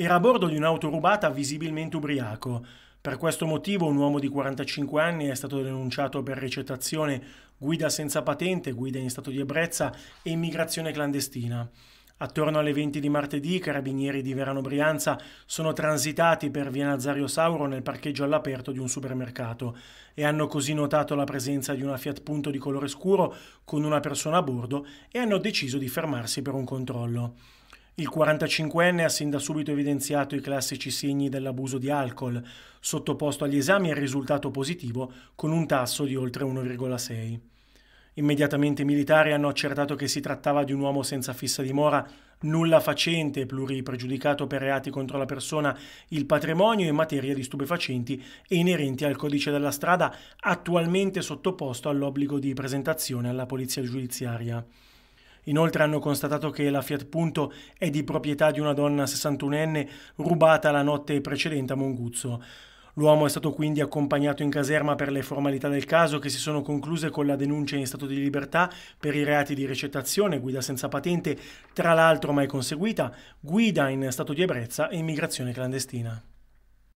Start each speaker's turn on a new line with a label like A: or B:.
A: Era a bordo di un'auto rubata visibilmente ubriaco. Per questo motivo un uomo di 45 anni è stato denunciato per ricettazione, guida senza patente, guida in stato di ebbrezza e immigrazione clandestina. Attorno alle 20 di martedì i carabinieri di Verano Brianza sono transitati per via Nazario Sauro nel parcheggio all'aperto di un supermercato e hanno così notato la presenza di una Fiat Punto di colore scuro con una persona a bordo e hanno deciso di fermarsi per un controllo. Il 45enne ha sin da subito evidenziato i classici segni dell'abuso di alcol, sottoposto agli esami è risultato positivo con un tasso di oltre 1,6. Immediatamente i militari hanno accertato che si trattava di un uomo senza fissa dimora, nulla facente, pluripregiudicato per reati contro la persona, il patrimonio e materia di stupefacenti e inerenti al codice della strada, attualmente sottoposto all'obbligo di presentazione alla polizia giudiziaria. Inoltre hanno constatato che la Fiat Punto è di proprietà di una donna 61enne rubata la notte precedente a Monguzzo. L'uomo è stato quindi accompagnato in caserma per le formalità del caso che si sono concluse con la denuncia in stato di libertà per i reati di recettazione, guida senza patente, tra l'altro mai conseguita, guida in stato di ebbrezza e immigrazione clandestina.